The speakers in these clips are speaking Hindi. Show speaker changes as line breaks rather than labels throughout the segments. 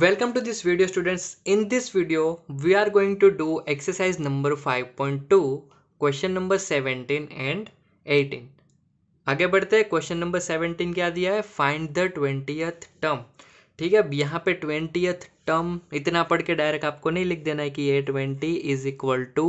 Welcome to this video students. In this video, we are going to do exercise number 5.2, question number 17 and 18. आगे बढ़ते हैं क्वेश्चन नंबर 17 क्या दिया है फाइंड द ट्वेंटियथ टर्म ठीक है अब यहाँ पे ट्वेंटियथ टर्म इतना पढ़ के डायरेक्ट आपको नहीं लिख देना है कि a twenty is equal to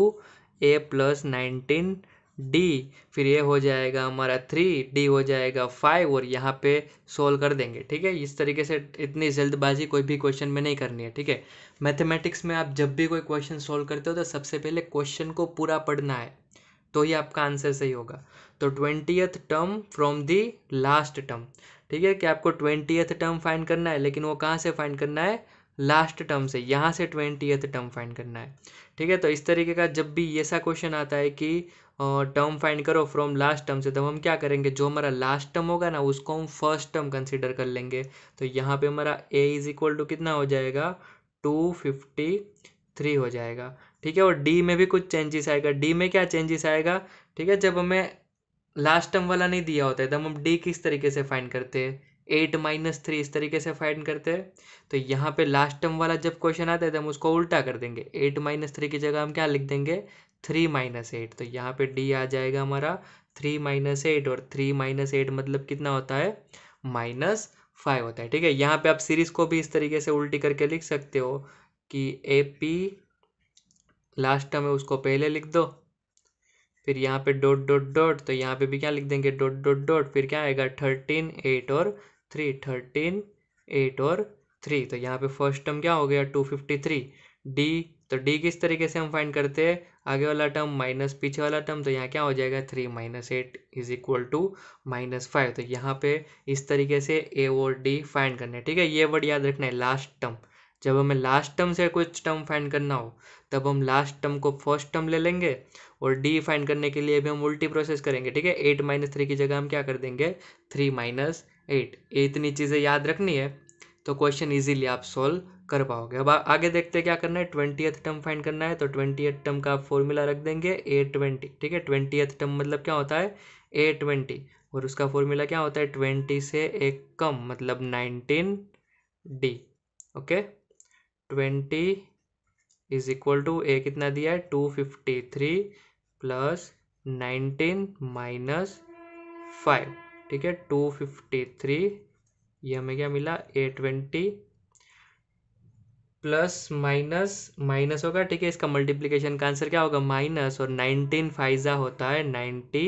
a plus nineteen d फिर ये हो जाएगा हमारा थ्री डी हो जाएगा फाइव और यहाँ पे सोल्व कर देंगे ठीक है इस तरीके से इतनी जल्दबाजी कोई भी क्वेश्चन में नहीं करनी है ठीक है मैथमेटिक्स में आप जब भी कोई क्वेश्चन सोल्व करते हो तो सबसे पहले क्वेश्चन को पूरा पढ़ना है तो ही आपका आंसर सही होगा तो twentieth term from the last term ठीक है कि आपको ट्वेंटीथ टर्म फाइंड करना है लेकिन वो कहाँ से फाइंड करना है लास्ट टर्म से यहाँ से ट्वेंटीथ टर्म फाइंड करना है ठीक है तो इस तरीके का जब भी ऐसा क्वेश्चन आता है कि टर्म फाइंड करो फ्रॉम लास्ट टर्म से तो हम क्या करेंगे जो हमारा लास्ट टर्म होगा ना उसको हम फर्स्ट टर्म कंसिडर कर लेंगे तो यहाँ पे हमारा ए इज इक्वल टू कितना हो जाएगा टू फिफ्टी थ्री हो जाएगा ठीक है और डी में भी कुछ चेंजेस आएगा डी में क्या चेंजेस आएगा ठीक है जब हमें लास्ट टर्म वाला नहीं दिया होता है तो हम डी किस तरीके से फाइंड करते हैं एट माइनस थ्री इस तरीके से फाइंड करते हैं तो यहाँ पे लास्ट टर्म वाला जब क्वेश्चन आता है तो हम उसको उल्टा कर देंगे एट माइनस थ्री की जगह हम क्या लिख देंगे थ्री माइनस एट तो यहाँ पे डी आ जाएगा हमारा थ्री माइनस एट और थ्री माइनस एट मतलब कितना होता है माइनस फाइव होता है ठीक है यहाँ पे आप सीरीज को भी इस तरीके से उल्टी करके लिख सकते हो कि ए पी लास्ट टर्म है उसको पहले लिख दो फिर यहाँ पे डॉट डॉट डॉट तो यहाँ पे भी क्या लिख देंगे डॉट डॉट डॉट फिर क्या आएगा थर्टीन एट और थ्री थर्टीन एट और थ्री तो यहाँ पे फर्स्ट टर्म क्या हो गया टू फिफ्टी थ्री डी तो डी किस तरीके से हम फाइंड करते हैं आगे वाला टर्म माइनस पीछे वाला टर्म तो यहाँ क्या हो जाएगा three minus eight is equal to minus five तो यहाँ पे इस तरीके से ए और डी फाइंड करना है ठीक है ये वर्ड याद रखना है लास्ट टर्म जब हमें लास्ट टर्म से कुछ टर्म फाइंड करना हो तब हम लास्ट टर्म को फर्स्ट टर्म ले लेंगे और डी फाइंड करने के लिए भी हम उल्टी प्रोसेस करेंगे ठीक है एट माइनस थ्री की जगह हम क्या कर देंगे थ्री माइनस एट ये इतनी चीज़ें याद रखनी है तो क्वेश्चन इजीली आप सॉल्व कर पाओगे अब आगे देखते हैं क्या करना है ट्वेंटी टर्म फाइंड करना है तो ट्वेंटी टर्म का आप फॉर्मूला रख देंगे ए ट्वेंटी ठीक है ट्वेंटी टर्म मतलब क्या होता है ए ट्वेंटी और उसका फॉर्मूला क्या होता है ट्वेंटी से एक कम मतलब nineteen d okay twenty is equal to a कितना दिया है two fifty three plus nineteen minus five ठीक है टू फिफ्टी थ्री ये हमें क्या मिला a twenty plus minus minus होगा ठीक है इसका मल्टीप्लिकेशन का आंसर क्या होगा माइनस और नाइनटीन फाइजा होता है नाइन्टी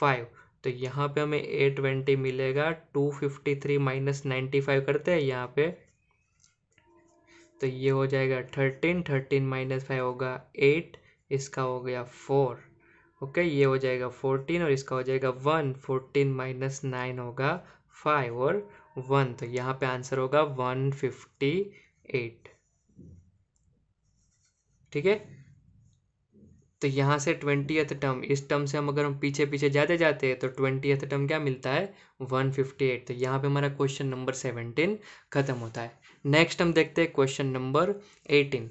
फाइव तो यहाँ पे हमें ए ट्वेंटी मिलेगा two fifty three minus ninety five करते हैं यहाँ पे तो ये हो जाएगा थर्टीन थर्टीन माइनस फाइव होगा एट इसका हो गया फोर ओके okay, ये हो जाएगा फोर्टीन और इसका हो जाएगा वन फोर्टीन माइनस नाइन होगा फाइव और वन तो यहाँ पे आंसर होगा वन फिफ्टी एट ठीक है तो यहाँ से ट्वेंटीथ टर्म इस टर्म से हम अगर हम पीछे पीछे जाते जाते हैं तो ट्वेंटीथ टर्म क्या मिलता है वन फिफ्टी एट तो यहाँ पे हमारा क्वेश्चन नंबर सेवनटीन खत्म होता है नेक्स्ट हम देखते हैं क्वेश्चन नंबर एटीन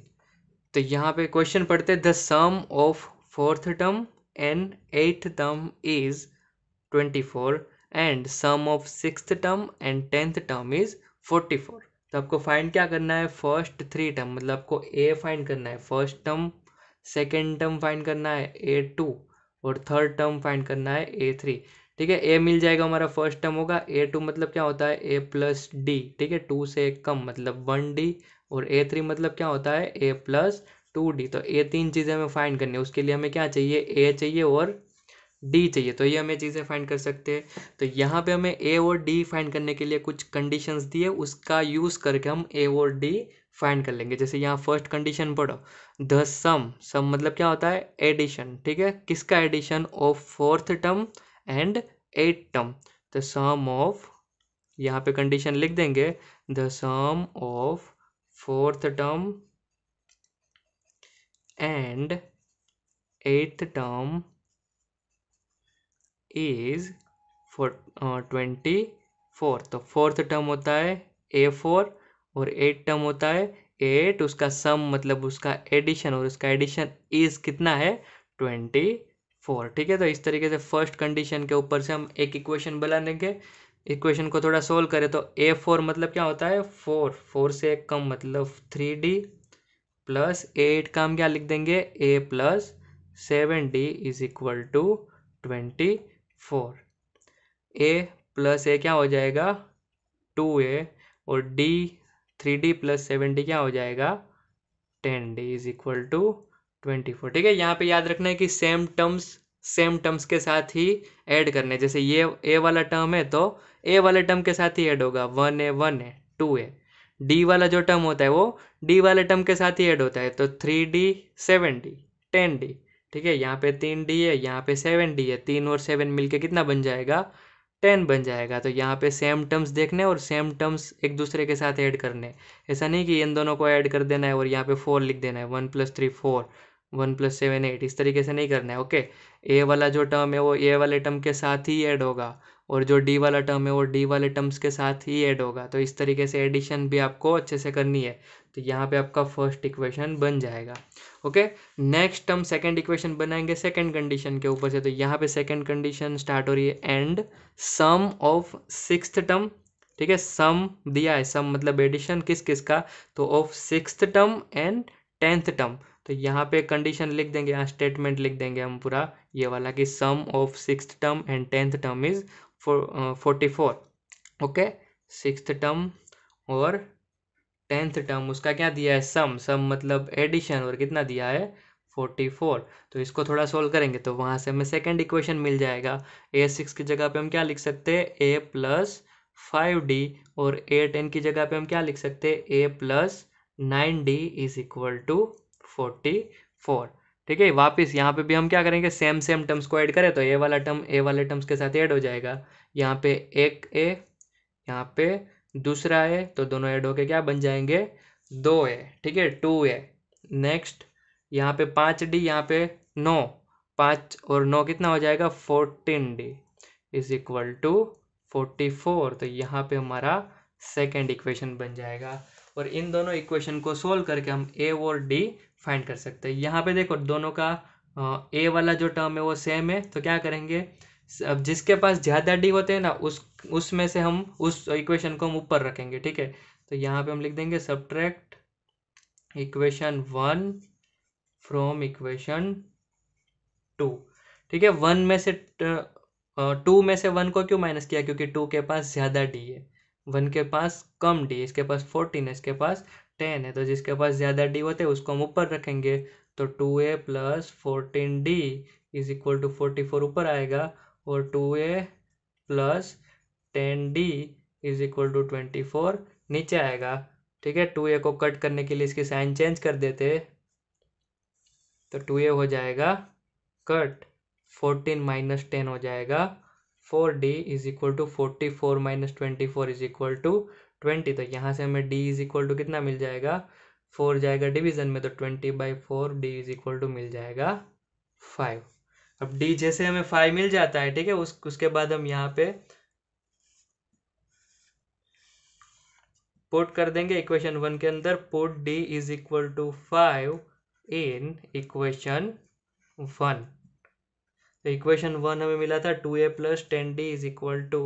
तो यहाँ पे क्वेश्चन पढ़ते हैं the sum of fourth term an eighth term is 24 and sum of six term and tenth term is 44 तो आपको फाइंड क्या करना है फर्स्ट थ्री टर्म मतलब आपको ए फाइंड करना है first term second term find करना है ए टू और थर्ड टर्म फाइंड करना है ए थ्री ठीक है ए मिल जाएगा हमारा फर्स्ट टर्म होगा ए टू मतलब क्या होता है ए प्लस डी ठीक है टू से कम मतलब वन डी और ए थ्री मतलब क्या होता है ए प्लस टू डी तो ये तीन चीज़ें हमें फाइंड करनी है उसके लिए हमें क्या चाहिए ए चाहिए और डी चाहिए तो ये हमें चीज़ें फाइंड कर सकते हैं तो यहाँ पे हमें ए और डी फाइंड करने के लिए कुछ कंडीशंस दिए उसका यूज़ करके हम ए और डी फाइंड कर लेंगे जैसे यहाँ फर्स्ट कंडीशन पढ़ो द सम सम मतलब क्या होता है एडिशन ठीक है किसका addition of fourth term and eight term the sum of यहाँ पे कंडीशन लिख देंगे the sum of fourth term and eighth term is four twenty four तो फोर्थ टर्म होता है ए फोर और एट टर्म होता है एट उसका सम मतलब उसका एडिशन और उसका एडिशन इज कितना है ट्वेंटी फोर ठीक है तो इस तरीके से फर्स्ट कंडीशन के ऊपर से हम एक इक्वेशन बना लेंगे इक्वेशन को थोड़ा सोल्व करें तो ए फोर मतलब क्या होता है फोर फोर से एक कम मतलब थ्री डी प्लस एट का हम क्या लिख देंगे a plus seven d is equal to twenty four a plus a क्या हो जाएगा टू ए और d three d plus seven d क्या हो जाएगा ten d is equal to twenty four ठीक है यहाँ पे याद रखना है कि सेम टर्म्स सेम टर्म्स के साथ ही ऐड करने जैसे ये ए वाला टर्म है तो ए वाले टर्म के साथ ही ऐड होगा one a one a two a d वाला जो टर्म होता है वो डी वाले टर्म के साथ ही ऐड होता है तो three d seven d ten d ठीक है यहाँ पे तीन डी है यहाँ पे सेवन डी है तीन और सेवन मिलके कितना बन जाएगा टेन बन जाएगा तो यहाँ पे सेम टर्म्स देखने और सेम टर्म्स एक दूसरे के साथ ऐड करने ऐसा नहीं कि इन दोनों को ऐड कर देना है और यहाँ पे फोर लिख देना है one plus three four one plus seven eight इस तरीके से नहीं करना है ओके ए वाला जो टर्म है वो ए वाले टर्म के साथ ही ऐड होगा और जो डी वाला टर्म है वो डी वाले टर्म्स के साथ ही ऐड होगा तो इस तरीके से एडिशन भी आपको अच्छे से करनी है तो यहाँ पे आपका फर्स्ट इक्वेशन बन जाएगा okay next term second equation बनाएंगे सेकंड कंडीशन के ऊपर से तो यहाँ पे सेकंड कंडीशन स्टार्ट हो रही है and sum of six term ठीक है सम दिया है सम मतलब एडिशन किस किस का तो of six term and tenth term तो यहाँ पे कंडीशन लिख देंगे यहाँ स्टेटमेंट लिख देंगे हम पूरा ये वाला कि sum of six term and tenth term is forty four okay six term और टेंथ टर्म उसका क्या दिया है सम सम मतलब एडिशन और कितना दिया है फोर्टी फोर तो इसको थोड़ा सोल्व करेंगे तो वहाँ से हमें सेकेंड इक्वेशन मिल जाएगा ए सिक्स की जगह पे हम क्या लिख सकते हैं ए प्लस फाइव डी और ए टेन की जगह पे हम क्या लिख सकते हैं a plus nine d is equal to forty four ठीक है वापस यहाँ पे भी हम क्या करेंगे सेम सेम टर्म्स को ऐड करें तो ए वाला टर्म ए वाले टर्म्स के साथ ऐड हो जाएगा यहाँ पे एक ए यहाँ पे दूसरा ए तो दोनों ऐड होके क्या बन जाएंगे दो ए ठीक है टू ए नेक्स्ट यहाँ पे पाँच डी यहाँ पे नौ पाँच और नौ कितना हो जाएगा fourteen d is equal to forty four तो यहाँ पे हमारा सेकेंड इक्वेशन बन जाएगा और इन दोनों इक्वेशन को सोल्व करके हम ए और डी फाइंड कर सकते हैं यहाँ पे देखो दोनों का ए वाला जो टर्म है वो सेम है तो क्या करेंगे अब जिसके पास ज़्यादा डी होते हैं ना उस उसमें से हम उस इक्वेशन को हम ऊपर रखेंगे ठीक है तो यहाँ पे हम लिख देंगे subtract equation one from equation two ठीक है वन में से टू में से वन को क्यों माइनस किया क्योंकि टू के पास ज़्यादा डी है वन के पास कम डी इसके पास फोर्टीन है इसके पास टेन है तो जिसके पास ज़्यादा डी होते हैं उसको हम ऊपर रखेंगे तो two a plus fourteen d is equal to forty four ऊपर आएगा और two a plus ten d is equal to twenty four नीचे आएगा ठीक है टू ए को कट करने के लिए इसकी साइन चेंज कर देते तो टू ए हो जाएगा कट फोर्टीन माइनस टेन हो जाएगा four d is equal to forty four minus twenty four is equal to twenty तो यहाँ से हमें डी इज़ इक्वल टू कितना मिल जाएगा फोर जाएगा डिवीज़न में तो twenty by four d is equal to मिल जाएगा फाइव अब डी जैसे हमें फाइव मिल जाता है ठीक है उस उसके बाद हम यहाँ पे पुट कर देंगे इक्वेशन वन के अंदर put d is equal to five in equation one तो इक्वेशन वन हमें मिला था two a plus ten d is equal to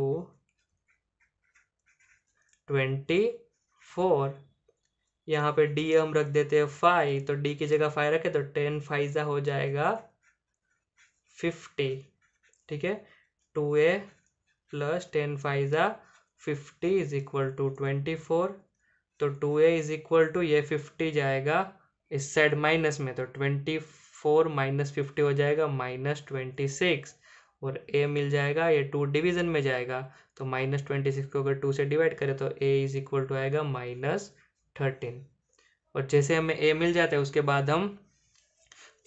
twenty four यहाँ पे डी हम रख देते हैं फाइव तो डी की जगह फाइव रखे तो टेन फाइजा हो जाएगा फिफ्टी ठीक है टू ए प्लस टेन फाइजा fifty is equal to twenty four तो two a is equal to ये फिफ्टी जाएगा इस साइड माइनस में तो ट्वेंटी फोर माइनस फिफ्टी हो जाएगा माइनस ट्वेंटी सिक्स और ए मिल जाएगा ये टू डिवीजन में जाएगा तो माइनस ट्वेंटी सिक्स को अगर टू से डिवाइड करें तो ए इज इक्वल टू आएगा माइनस थर्टीन और जैसे हमें ए मिल जाता है उसके बाद हम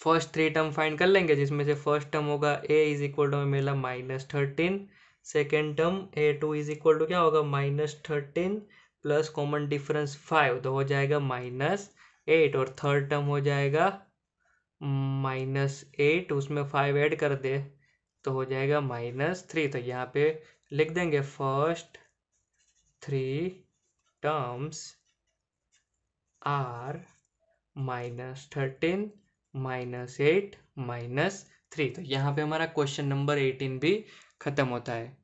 फर्स्ट थ्री टर्म फाइंड कर लेंगे जिसमें से फर्स्ट टर्म होगा ए इज इक्वल टू हमें मिला minus thirteen second term a two is equal to क्या होगा minus thirteen plus common difference five तो हो जाएगा माइनस एट और थर्ड टर्म हो जाएगा माइनस एट उसमें फाइव ऐड कर दे तो हो जाएगा माइनस थ्री तो यहाँ पे लिख देंगे first three terms are minus thirteen minus eight minus three तो यहाँ पे हमारा क्वेश्चन नंबर एटीन भी ख़त्म होता है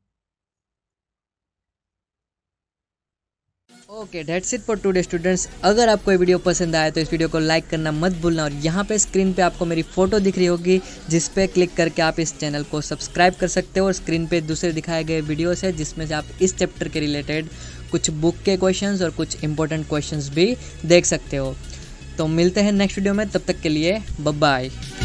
okay that's it for today students अगर आपको ये वीडियो पसंद आया तो इस वीडियो को लाइक करना मत भूलना और यहाँ पे स्क्रीन पे आपको मेरी फोटो दिख रही होगी जिस पे क्लिक करके आप इस चैनल को सब्सक्राइब कर सकते हो और स्क्रीन पे दूसरे दिखाए गए वीडियोस है जिसमें से आप इस चैप्टर के रिलेटेड कुछ बुक के क्वेश्चन और कुछ इंपॉर्टेंट क्वेश्चन भी देख सकते हो तो मिलते हैं नेक्स्ट वीडियो में तब तक के लिए बाय